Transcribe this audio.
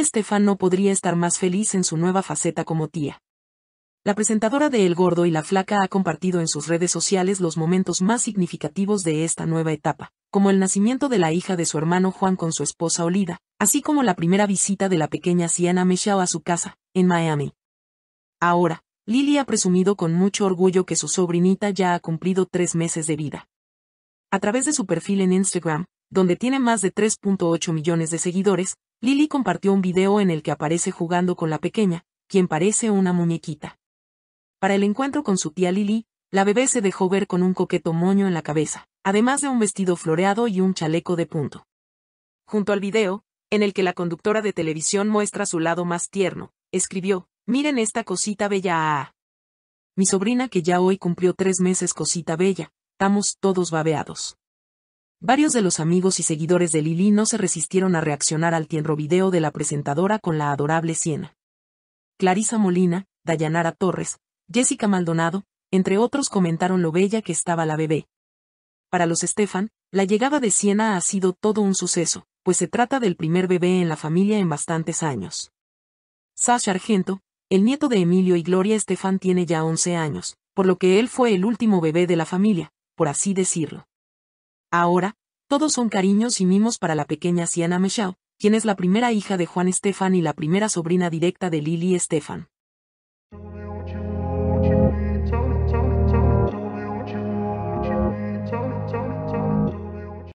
Estefan no podría estar más feliz en su nueva faceta como tía. La presentadora de El Gordo y la Flaca ha compartido en sus redes sociales los momentos más significativos de esta nueva etapa, como el nacimiento de la hija de su hermano Juan con su esposa Olida, así como la primera visita de la pequeña Sienna Michelle a su casa, en Miami. Ahora, Lily ha presumido con mucho orgullo que su sobrinita ya ha cumplido tres meses de vida. A través de su perfil en Instagram, donde tiene más de 3.8 millones de seguidores, Lily compartió un video en el que aparece jugando con la pequeña, quien parece una muñequita. Para el encuentro con su tía Lili, la bebé se dejó ver con un coqueto moño en la cabeza, además de un vestido floreado y un chaleco de punto. Junto al video, en el que la conductora de televisión muestra su lado más tierno, escribió, miren esta cosita bella. Ah, ah". Mi sobrina que ya hoy cumplió tres meses cosita bella, estamos todos babeados. Varios de los amigos y seguidores de Lili no se resistieron a reaccionar al tierno video de la presentadora con la adorable Siena. Clarisa Molina, Dayanara Torres, Jessica Maldonado, entre otros comentaron lo bella que estaba la bebé. Para los Estefan, la llegada de Siena ha sido todo un suceso, pues se trata del primer bebé en la familia en bastantes años. Sasha Argento, el nieto de Emilio y Gloria Estefan tiene ya 11 años, por lo que él fue el último bebé de la familia, por así decirlo. Ahora, todos son cariños y mimos para la pequeña Sienna Michelle, quien es la primera hija de Juan Estefan y la primera sobrina directa de Lily Estefan.